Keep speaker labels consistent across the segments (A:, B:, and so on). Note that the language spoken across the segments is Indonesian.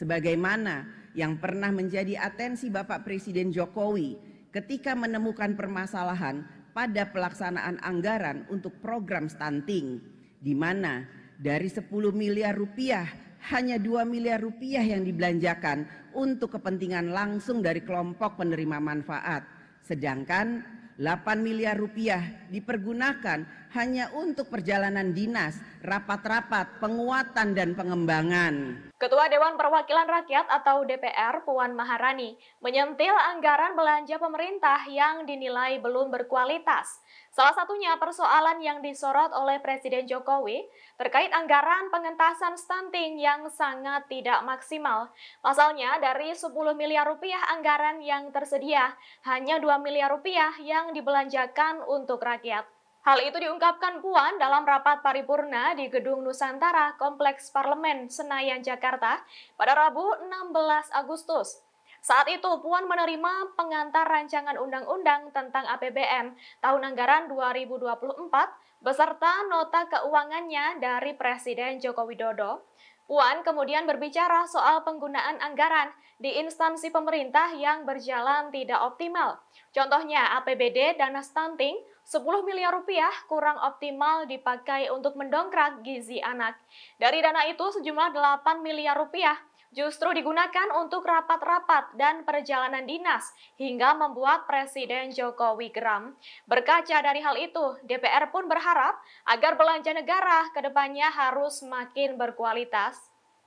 A: Sebagaimana yang pernah menjadi atensi Bapak Presiden Jokowi ketika menemukan permasalahan pada pelaksanaan anggaran untuk program stunting, di mana dari 10 miliar rupiah hanya 2 miliar rupiah yang dibelanjakan untuk kepentingan langsung dari kelompok penerima manfaat. Sedangkan 8 miliar rupiah dipergunakan hanya untuk perjalanan dinas, rapat-rapat, penguatan, dan pengembangan. Ketua Dewan Perwakilan
B: Rakyat atau DPR Puan Maharani menyentil anggaran belanja pemerintah yang dinilai belum berkualitas. Salah satunya persoalan yang disorot oleh Presiden Jokowi terkait anggaran pengentasan stunting yang sangat tidak maksimal. Pasalnya dari 10 miliar rupiah anggaran yang tersedia, hanya 2 miliar rupiah yang dibelanjakan untuk rakyat. Hal itu diungkapkan Puan dalam rapat paripurna di Gedung Nusantara Kompleks Parlemen Senayan, Jakarta pada Rabu 16 Agustus. Saat itu Puan menerima pengantar rancangan undang-undang tentang APBN tahun anggaran 2024 beserta nota keuangannya dari Presiden Joko Widodo. Puan kemudian berbicara soal penggunaan anggaran di instansi pemerintah yang berjalan tidak optimal. Contohnya APBD dana stunting 10 miliar rupiah kurang optimal dipakai untuk mendongkrak gizi anak. Dari dana itu sejumlah 8 miliar rupiah justru digunakan untuk rapat-rapat dan perjalanan dinas hingga membuat Presiden Jokowi geram. Berkaca dari hal itu, DPR pun berharap agar belanja negara ke depannya harus makin berkualitas.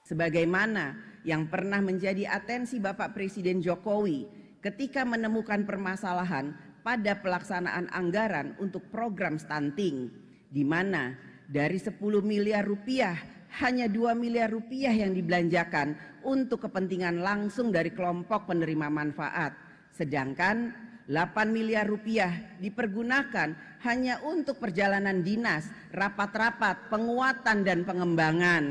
A: Sebagaimana yang pernah menjadi atensi Bapak Presiden Jokowi ketika menemukan permasalahan pada pelaksanaan anggaran untuk program stunting, di mana dari 10 miliar rupiah hanya 2 miliar rupiah yang dibelanjakan untuk kepentingan langsung dari kelompok penerima manfaat. Sedangkan 8 miliar rupiah dipergunakan hanya untuk perjalanan dinas, rapat-rapat, penguatan dan pengembangan.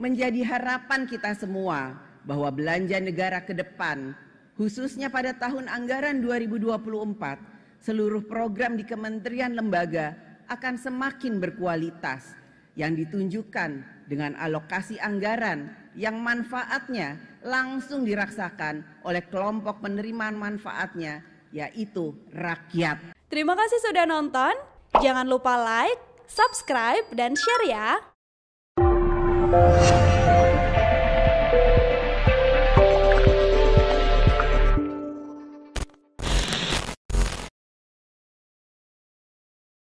A: Menjadi harapan kita semua bahwa belanja negara ke depan Khususnya pada tahun anggaran 2024, seluruh program di kementerian lembaga akan semakin berkualitas yang ditunjukkan dengan alokasi anggaran yang manfaatnya langsung dirasakan oleh kelompok penerimaan manfaatnya yaitu rakyat. Terima kasih sudah nonton. Jangan lupa like, subscribe, dan share ya.